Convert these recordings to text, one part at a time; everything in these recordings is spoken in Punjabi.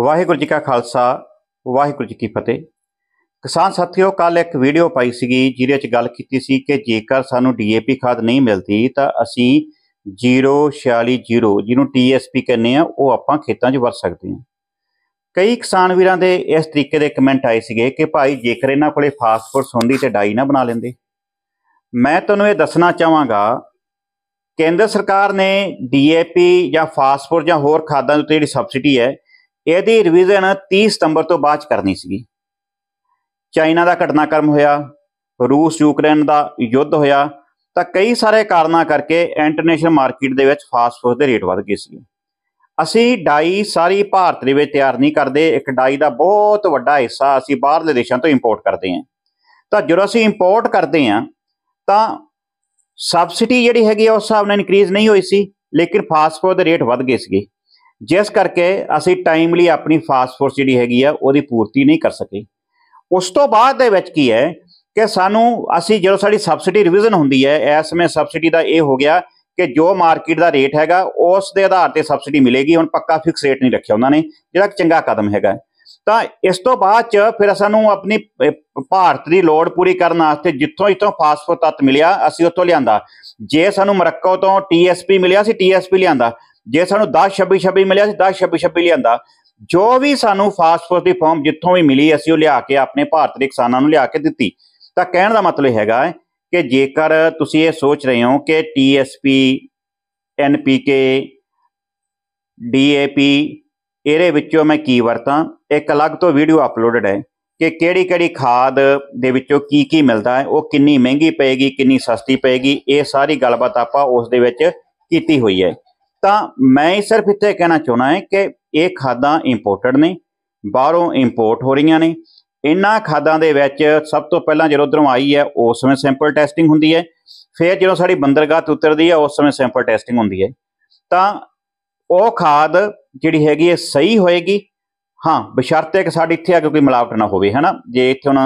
ਵਾਹਿਗੁਰੂ ਜੀ ਕਾ ਖਾਲਸਾ ਵਾਹਿਗੁਰੂ ਜੀ ਕੀ ਫਤਿਹ ਕਿਸਾਨ ਸਾਥੀਓ ਕੱਲ ਇੱਕ ਵੀਡੀਓ ਪਾਈ ਸੀਗੀ ਜਿਹਦੇ ਵਿੱਚ ਗੱਲ ਕੀਤੀ ਸੀ ਕਿ ਜੇਕਰ ਸਾਨੂੰ ਡੀਏਪੀ ਖਾਦ ਨਹੀਂ ਮਿਲਦੀ ਤਾਂ ਅਸੀਂ 0.40 ਜਿਹਨੂੰ ਟੀਐਸਪੀ ਕਹਿੰਦੇ ਆ ਉਹ ਆਪਾਂ ਖੇਤਾਂ 'ਚ ਵਰਤ ਸਕਦੇ ਹਾਂ ਕਈ ਕਿਸਾਨ ਵੀਰਾਂ ਦੇ ਇਸ ਤਰੀਕੇ ਦੇ ਕਮੈਂਟ ਆਏ ਸੀਗੇ ਕਿ ਭਾਈ ਜੇਕਰ ਇਹਨਾਂ ਕੋਲੇ ਫਾਸਫੋਰਸ ਹੁੰਦੀ ਤੇ ਡਾਈ ਨਾ ਬਣਾ ਲੈਂਦੇ ਮੈਂ ਤੁਹਾਨੂੰ ਇਹ ਦੱਸਣਾ ਚਾਹਾਂਗਾ ਕੇਂਦਰ ਸਰਕਾਰ ਨੇ ਡੀਏਪੀ ਜਾਂ ਫਾਸਫੋਰਸ ਜਾਂ ਹੋਰ ਖਾਦਾਂ ਉੱਤੇ ਜਿਹੜੀ ਸਬਸਿਡੀ ਹੈ ਇਹਦੀ ਰਿਵੀਜ਼ਨ 30 ਸਤੰਬਰ ਤੋਂ ਬਾਅਦ ਕਰਨੀ ਸੀਗੀ ਚਾਈਨਾ ਦਾ ਘਟਨਾਕਰਮ ਹੋਇਆ ਰੂਸ ਯੂਕਰੇਨ ਦਾ ਯੁੱਧ ਹੋਇਆ ਤਾਂ ਕਈ ਸਾਰੇ ਕਾਰਨਾਂ ਕਰਕੇ ਇੰਟਰਨੈਸ਼ਨਲ ਮਾਰਕੀਟ ਦੇ ਵਿੱਚ ਫਾਸਫੋਰਸ ਦੇ ਰੇਟ ਵਧ ਗਏ ਸੀ ਅਸੀਂ ਡਾਈ ਸਾਰੀ ਭਾਰਤ ਦੇ ਵਿੱਚ ਤਿਆਰ ਨਹੀਂ ਕਰਦੇ ਇੱਕ ਡਾਈ ਦਾ ਬਹੁਤ ਵੱਡਾ ਹਿੱਸਾ ਅਸੀਂ ਬਾਹਰਲੇ ਦੇਸ਼ਾਂ ਤੋਂ ਇੰਪੋਰਟ ਕਰਦੇ ਹਾਂ ਤਾਂ ਜਦੋਂ ਅਸੀਂ ਇੰਪੋਰਟ ਕਰਦੇ ਹਾਂ ਤਾਂ ਸਬਸਿਡੀ ਜਿਹੜੀ ਹੈਗੀ ਉਸ ਹਿਸਾਬ ਨਾਲ ਇਨਕਰੀਜ਼ ਨਹੀਂ ਹੋਈ ਸੀ ਲੇਕਿਨ ਫਾਸਫੋਰਸ ਦੇ ਰੇਟ ਵਧ ਗਏ ਸੀਗੇ ਜਿਸ ਕਰਕੇ ਅਸੀਂ ਟਾਈਮਲੀ ਆਪਣੀ ਫੋਰਸ ਜਿਹੜੀ ਹੈਗੀ ਆ ਉਹਦੀ ਪੂਰਤੀ ਨਹੀਂ ਕਰ ਸਕੇ ਉਸ ਤੋਂ ਬਾਅਦ ਦੇ ਵਿੱਚ ਕੀ ਹੈ ਕਿ ਸਾਨੂੰ ਅਸੀਂ ਜਦੋਂ ਸਾਡੀ ਸਬਸਿਡੀ ਰਿਵੀਜ਼ਨ ਹੁੰਦੀ ਹੈ ਇਸ ਸਮੇਂ ਸਬਸਿਡੀ ਦਾ ਇਹ ਹੋ ਗਿਆ ਕਿ ਜੋ ਮਾਰਕੀਟ ਦਾ ਰੇਟ ਹੈਗਾ ਉਸ ਦੇ ਆਧਾਰ ਤੇ ਸਬਸਿਡੀ ਮਿਲੇਗੀ ਹੁਣ ਪੱਕਾ ਫਿਕਸ ਰੇਟ ਨਹੀਂ ਰੱਖਿਆ ਉਹਨਾਂ ਨੇ ਜਿਹੜਾ ਚੰਗਾ ਕਦਮ ਹੈਗਾ ਤਾਂ ਇਸ ਤੋਂ ਬਾਅਦ ਚ ਫਿਰ ਸਾਨੂੰ ਆਪਣੀ ਭਾਰਤ ਦੀ ਲੋੜ ਪੂਰੀ ਕਰਨ ਵਾਸਤੇ ਜਿੱਥੋਂ ਇਤੋਂ ਫਾਸਫੋਰ ਤੱਤ ਮਿਲਿਆ ਅਸੀਂ ਉੱਥੋਂ ਲਿਆਂਦਾ ਜੇ ਸਾਨੂੰ ਮਰੱਕੋ ਤੋਂ ਟੀਐਸਪੀ ਮਿਲਿਆ ਸੀ ਟੀਐਸਪੀ ਲਿਆਂਦਾ ਜੇ ਸਾਨੂੰ 10 26 26 ਮਿਲਿਆ ਸੀ 10 26 26 ਲਿਆਂਦਾ ਜੋ ਵੀ ਸਾਨੂੰ ਫਾਸਫੋਰਸ ਦੀ ਫਾਰਮ ਜਿੱਥੋਂ ਵੀ ਮਿਲੀ ਅਸੀਂ ਉਹ ਲਿਆ ਕੇ ਆਪਣੇ ਭਾਰਤ ਦੇ ਕਿਸਾਨਾਂ ਨੂੰ ਲਿਆ ਕੇ ਦਿੱਤੀ ਤਾਂ ਕਹਿਣ ਦਾ ਮਤਲਬ ਹੈਗਾ ਕਿ ਜੇਕਰ ਤੁਸੀਂ ਇਹ ਸੋਚ ਰਹੇ ਹੋ ਕਿ TSP ਐਨਪੀਕੇ DAP ਇਹਦੇ ਵਿੱਚੋਂ ਮੈਂ ਕੀ ਵਰਤਾਂ ਇੱਕ ਅਲੱਗ ਤੋਂ ਵੀਡੀਓ ਅਪਲੋਡਡ ਹੈ ਕਿ ਕਿਹੜੀ ਕਿਹੜੀ ਖਾਦ ਦੇ ਵਿੱਚੋਂ ਕੀ ਕੀ ਮਿਲਦਾ ਹੈ ਉਹ ਕਿੰਨੀ ਮਹਿੰਗੀ ਪਏਗੀ ਕਿੰਨੀ ਸਸਤੀ ਪਏਗੀ ਇਹ ਸਾਰੀ ਗੱਲਬਾਤ ਆਪਾਂ ਉਸ ਦੇ ਵਿੱਚ ਕੀਤੀ ਹੋਈ ਹੈ ਤਾਂ ਮੈਂ ਸਿਰਫ ਇੱਥੇ ਕਹਿਣਾ ਚਾਹੁੰਦਾ ਹਾਂ ਕਿ ਇਹ ਖਾਦਾਂ ਇੰਪੋਰਟਡ ਨੇ ਬਾਹਰੋਂ ਇੰਪੋਰਟ ਹੋ ਰਹੀਆਂ ਨੇ ਇਨ੍ਹਾਂ ਖਾਦਾਂ ਦੇ ਵਿੱਚ ਸਭ ਤੋਂ ਪਹਿਲਾਂ ਜਦੋਂ ਉਧਰੋਂ ਆਈ ਹੈ ਉਸ ਸਮੇਂ ਸੈਂਪਲ ਟੈਸਟਿੰਗ ਹੁੰਦੀ ਹੈ ਫਿਰ ਜਦੋਂ ਸਾਡੀ ਬੰਦਰਗਾਹ ਤੇ ਉਤਰਦੀ ਹੈ ਉਸ ਸਮੇਂ ਸੈਂਪਲ ਟੈਸਟਿੰਗ ਹੁੰਦੀ ਹੈ ਤਾਂ ਉਹ ਖਾਦ ਜਿਹੜੀ ਹੈਗੀ ਹੈ ਸਹੀ ਹੋਏਗੀ ਹਾਂ ਬਸ਼ਰਤੇ ਕਿ ਸਾਡੀ ਇੱਥੇ ਆ ਕੇ ਕੋਈ ਮਿਲਾਵਟ ਨਾ ਹੋਵੇ ਹਨਾ ਜੇ ਇੱਥੇ ਹੁਣ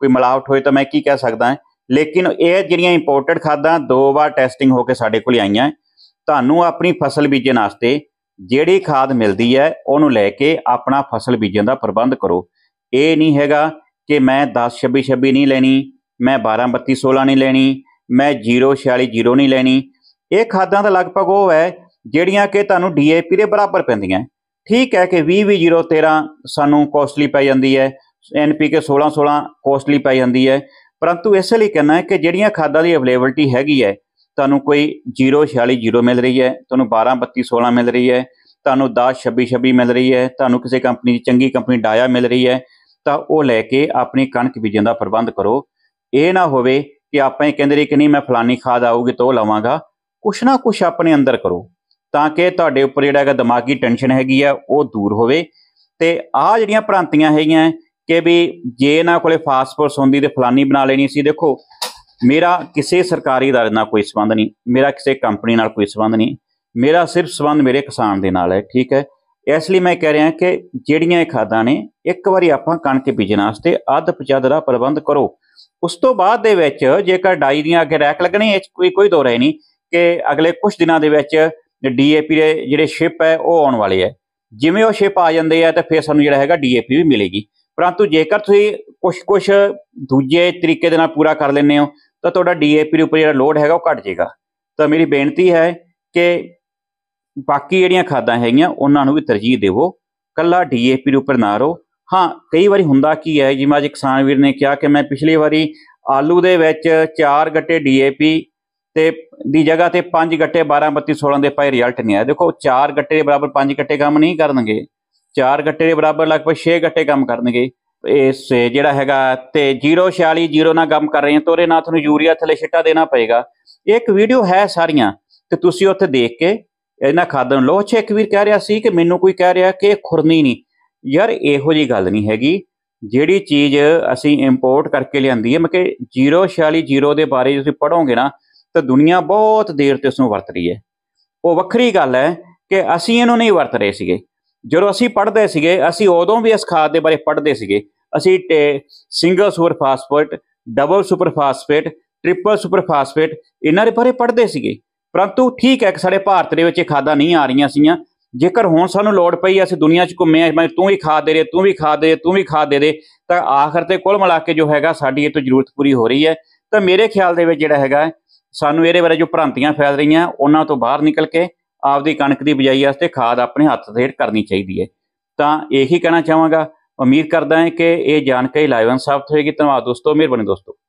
ਕੋਈ ਮਿਲਾਵਟ ਹੋਏ ਤਾਂ ਮੈਂ ਕੀ ਕਹਿ ਸਕਦਾ ਹਾਂ ਲੇਕਿਨ ਇਹ ਜਿਹੜੀਆਂ ਇੰਪੋਰਟਡ ਖਾਦਾਂ ਦੋ ਵਾਰ ਟੈਸਟਿੰਗ ਹੋ ਕੇ ਸਾਡੇ ਕੋਲ ਆਈਆਂ ਤੁਹਾਨੂੰ ਆਪਣੀ ਫਸਲ ਬੀਜਣ ਵਾਸਤੇ ਜਿਹੜੀ ਖਾਦ ਮਿਲਦੀ ਹੈ ਉਹਨੂੰ ਲੈ ਕੇ ਆਪਣਾ ਫਸਲ ਬੀਜਣ ਦਾ ਪ੍ਰਬੰਧ ਕਰੋ ਇਹ ਨਹੀਂ ਹੈਗਾ ਕਿ ਮੈਂ 10 26 26 ਨਹੀਂ ਲੈਣੀ ਮੈਂ 12 32 16 ਨਹੀਂ ਲੈਣੀ ਮੈਂ 0 46 0 ਨਹੀਂ ਲੈਣੀ ਇਹ ਖਾਦਾਂ ਦਾ ਲਗਭਗ ਉਹ ਹੈ ਜਿਹੜੀਆਂ ਕਿ ਤੁਹਾਨੂੰ ਡੀਏਪੀ ਦੇ ਬਰਾਬਰ ਪੈਂਦੀਆਂ ਠੀਕ ਹੈ ਕਿ 20 20 13 ਸਾਨੂੰ ਕੋਸਟਲੀ ਪੈ ਜਾਂਦੀ ਹੈ ਐਨਪੀਕੇ 16 16 ਕੋਸਟਲੀ ਪੈ ਜਾਂਦੀ ਹੈ ਪਰੰਤੂ ਇਸੇ ਲਈ ਕਹਿੰਦਾ ਹੈ ਕਿ ਜਿਹੜੀਆਂ ਖਾਦਾਂ ਦੀ ਅਵੇਲੇਬਿਲਟੀ ਹੈਗੀ ਹੈ ਤੁਹਾਨੂੰ ਕੋਈ 046 ਮਿਲ ਰਹੀ ਹੈ ਤੁਹਾਨੂੰ 123216 ਮਿਲ ਰਹੀ ਹੈ ਤੁਹਾਨੂੰ 102626 ਮਿਲ ਰਹੀ ਹੈ ਤੁਹਾਨੂੰ ਕਿਸੇ ਕੰਪਨੀ ਦੀ ਚੰਗੀ ਕੰਪਨੀ ਡਾਇਆ ਮਿਲ ਰਹੀ ਹੈ ਤਾਂ ਉਹ ਲੈ ਕੇ ਆਪਣੀ ਕਣਕ ਬੀਜਣ ਦਾ ਪ੍ਰਬੰਧ ਕਰੋ ਇਹ ਨਾ ਹੋਵੇ ਕਿ ਆਪਾਂ ਇਹ ਕਹਿੰਦੇ ਰਹੀ ਕਿ ਨਹੀਂ ਮੈਂ ਫਲਾਨੀ ਖਾਦ ਆਊਗੀ ਤੋ ਉਹ ਲਵਾਂਗਾ ਕੁਛ ਨਾ ਕੁਛ ਆਪਣੇ ਅੰਦਰ ਕਰੋ ਤਾਂ ਕਿ ਤੁਹਾਡੇ ਉੱਪਰ ਜਿਹੜਾ ਹੈਗਾ ਦਿਮਾਗੀ ਟੈਨਸ਼ਨ ਹੈਗੀ ਆ ਉਹ ਦੂਰ ਹੋਵੇ ਤੇ ਆ ਜਿਹੜੀਆਂ ਭ੍ਰਾਂਤੀਆਂ ਹੈਗੀਆਂ ਕਿ ਵੀ ਜੇ ਇਹਨਾਂ ਕੋਲੇ ਫਾਸਫੋਰਸ ਹੁੰਦੀ ਤੇ ਫਲਾਨੀ ਬਣਾ ਲੈਣੀ ਸੀ ਦੇਖੋ ਮੇਰਾ ਕਿਸੇ ਸਰਕਾਰੀ ਅਦਾਰੇ ਨਾਲ ਕੋਈ ਸਬੰਧ ਨਹੀਂ ਮੇਰਾ ਕਿਸੇ ਕੰਪਨੀ ਨਾਲ ਕੋਈ ਸਬੰਧ ਨਹੀਂ ਮੇਰਾ ਸਿਰਫ ਸਬੰਧ ਮੇਰੇ ਕਿਸਾਨ ਦੇ ਨਾਲ ਹੈ ਠੀਕ ਹੈ ਇਸ ਲਈ ਮੈਂ ਕਹਿ ਰਿਹਾ ਕਿ ਜਿਹੜੀਆਂ ਇਹ ਖਾਦਾਂ ਨੇ ਇੱਕ ਵਾਰੀ ਆਪਾਂ ਕਣਕ ਬੀਜਣ ਵਾਸਤੇ ਅੱਧ ਪਚਾਦ ਦਾ ਪ੍ਰਬੰਧ ਕਰੋ ਉਸ ਤੋਂ ਬਾਅਦ ਦੇ ਵਿੱਚ ਜੇਕਰ ਡਾਈ ਦੀਆਂ ਅੱਗੇ ਰੈਕ ਲੱਗਣੀ ਇਹ ਕੋਈ ਕੋਈ ਦੋ ਰਹੇ ਨਹੀਂ ਕਿ ਅਗਲੇ ਕੁਝ ਦਿਨਾਂ ਦੇ ਵਿੱਚ ਡੀਏਪੀ ਦੇ ਜਿਹੜੇ ਸ਼ਿਪ ਹੈ ਉਹ ਆਉਣ ਵਾਲੇ ਹੈ ਜਿਵੇਂ ਉਹ ਸ਼ਿਪ ਆ ਜਾਂਦੇ ਆ ਤਾਂ ਫਿਰ ਸਾਨੂੰ ਜਿਹੜਾ ਹੈਗਾ ਡੀਏਪੀ ਵੀ ਮਿਲੇਗੀ ਪਰੰਤੂ ਜੇਕਰ ਤੁਸੀਂ ਕੁਝ ਕੁਝ ਦੂਜੇ ਤਰੀਕੇ ਦੇ ਨਾਲ ਪੂਰਾ ਕਰ ਲੈਂਦੇ ਹੋ ਤਾਂ ਤੁਹਾਡਾ ਡੀਏਪੀ ਦੇ ਉੱਪਰ ਜਿਹੜਾ ਲੋਡ ਹੈਗਾ ਉਹ ਘਟ ਜਾਏਗਾ ਤਾਂ ਮੇਰੀ ਬੇਨਤੀ ਹੈ ਕਿ ਬਾਕੀ ਜਿਹੜੀਆਂ ਖਾਦਾਂ ਹੈਗੀਆਂ ਉਹਨਾਂ ਨੂੰ ਵੀ ਤਰਜੀਹ ਦੇਵੋ ਕੱਲਾ ਡੀਏਪੀ ਦੇ ਉੱਪਰ ਨਾ ਰੋ ਹਾਂ ਕਈ ਵਾਰੀ ਹੁੰਦਾ ਕੀ ਹੈ ਜਿਵੇਂ ਅੱਜ ਕਿਸਾਨ ਵੀਰ ਨੇ ਕਿਹਾ ਕਿ ਮੈਂ ਪਿਛਲੀ ਵਾਰੀ ਆਲੂ ਦੇ ਵਿੱਚ 4 ਗੱਟੇ ਡੀਏਪੀ ਤੇ ਦੀ ਜਗ੍ਹਾ ਤੇ 5 ਗੱਟੇ 12 32 16 ਦੇ ਪਾਏ ਰਿਜ਼ਲਟ ਨਹੀਂ ਆਇਆ ਦੇਖੋ 4 ਗੱਟੇ ਦੇ ਬਰਾਬਰ 5 ਗੱਟੇ ਕੰਮ ਨਹੀਂ ਕਰਨਗੇ 4 ਗੱਟੇ ਦੇ ਬਰਾਬਰ ਲਗਭਗ 6 ਗੱਟੇ ਕੰਮ ਕਰਨਗੇ ਇਸ ਜਿਹੜਾ ਹੈਗਾ ਤੇ 046 0 ਨਾਲ ਕੰਮ ਕਰ ਰਹੇ ਹਾਂ ਤੋਰੇ ਉਹਦੇ ਨਾਲ ਤੁਹਾਨੂੰ ਯੂਰੀਆ ਥੱਲੇ ਛਿੱਟਾ ਦੇਣਾ ਪਏਗਾ ਇੱਕ ਵੀਡੀਓ ਹੈ ਸਾਰੀਆਂ ਤੇ ਤੁਸੀਂ ਉੱਥੇ ਦੇਖ ਕੇ ਇਹਨਾਂ ਖਾਦਾਂ ਨੂੰ ਲੋ ਛੇ ਇੱਕ ਵੀਰ ਕਹਿ ਰਿਹਾ ਸੀ ਕਿ ਮੈਨੂੰ ਕੋਈ ਕਹਿ ਰਿਹਾ ਕਿ ਖੁਰਨੀ ਨਹੀਂ ਯਾਰ ਇਹੋ ਜੀ ਗੱਲ ਨਹੀਂ ਹੈਗੀ ਜਿਹੜੀ ਚੀਜ਼ ਅਸੀਂ ਇੰਪੋਰਟ ਕਰਕੇ ਲਿਆਂਦੀ ਹੈ ਮੈਂ ਕਿ 046 ਦੇ ਬਾਰੇ ਤੁਸੀਂ ਪੜੋਗੇ ਨਾ ਤਾਂ ਦੁਨੀਆ ਬਹੁਤ ਦੇਰ ਤੋਂ ਉਸ ਨੂੰ ਵਰਤ ਰਹੀ ਹੈ ਉਹ ਵੱਖਰੀ ਗੱਲ ਹੈ ਕਿ ਅਸੀਂ ਇਹਨੂੰ ਨਹੀਂ ਵਰਤ ਰਹੇ ਸੀਗੇ ਜਦੋਂ ਅਸੀਂ ਪੜ੍ਹਦੇ ਸੀਗੇ ਅਸੀਂ ਉਦੋਂ ਵੀ ਇਸ ਖਾਦ ਦੇ ਬਾਰੇ ਪੜ੍ਹਦੇ ਸੀਗੇ ਅਸੀਂ single super phosphate double super phosphate triple super phosphate ਇਹਨਾਂ ਦੇ ਬਾਰੇ ਪੜ੍ਹਦੇ ਸੀਗੇ ਪਰੰਤੂ ਠੀਕ ਹੈ ਕਿ ਸਾਡੇ ਭਾਰਤ ਦੇ ਵਿੱਚ ਇਹ ਖਾਦਾਂ ਨਹੀਂ ਆ ਰਹੀਆਂ ਸੀਆਂ ਜੇਕਰ ਹੁਣ ਸਾਨੂੰ ਲੋੜ ਪਈ ਅਸੀਂ ਦੁਨੀਆ 'ਚ ਘੁੰਮੇ ਆ ਤੂੰ ਵੀ ਖਾਦ ਦੇ ਦੇ ਤੂੰ ਵੀ ਖਾਦ ਦੇ ਦੇ ਤੂੰ ਵੀ ਖਾਦ ਦੇ ਦੇ ਤਾਂ ਆਖਰ ਤੇ ਕੁੱਲ ਮਿਲਾ ਕੇ ਜੋ ਹੈਗਾ ਸਾਡੀ ਇਹ ਤੋਂ ਜ਼ਰੂਰਤ ਪੂਰੀ ਹੋ ਰਹੀ ਹੈ ਤਾਂ ਮੇਰੇ ਖਿਆਲ ਦੇ ਵਿੱਚ ਜਿਹੜਾ ਹੈਗਾ ਸਾਨੂੰ ਇਹਦੇ ਬਾਰੇ ਜੋ ਭ੍ਰਾਂਤੀਆਂ ਫੈਲ ਰਹੀਆਂ ਉਹਨਾਂ ਤੋਂ ਬਾਹਰ ਨਿਕਲ ਕੇ ਆਪਦੀ ਕਣਕ ਦੀ ਬਿਜਾਈ ਵਾਸਤੇ ਖਾਦ ਆਪਣੇ ਹੱਥ ਦੇ ਕਰਨੀ ਚਾਹੀਦੀ ਹੈ ਤਾਂ ਇਹੀ ਕਹਿਣਾ ਚਾਹਾਂਗਾ ਉਮੀਦ ਕਰਦਾ ਹਾਂ ਕਿ ਇਹ ਜਾਣਕਾਰੀ ਲਾਈਵਨ ਸਾਫਤ ਹੋਏਗੀ ਧੰਨਵਾਦ ਦੋਸਤੋ ਮਿਹਰਬਾਨੀ ਦੋਸਤੋ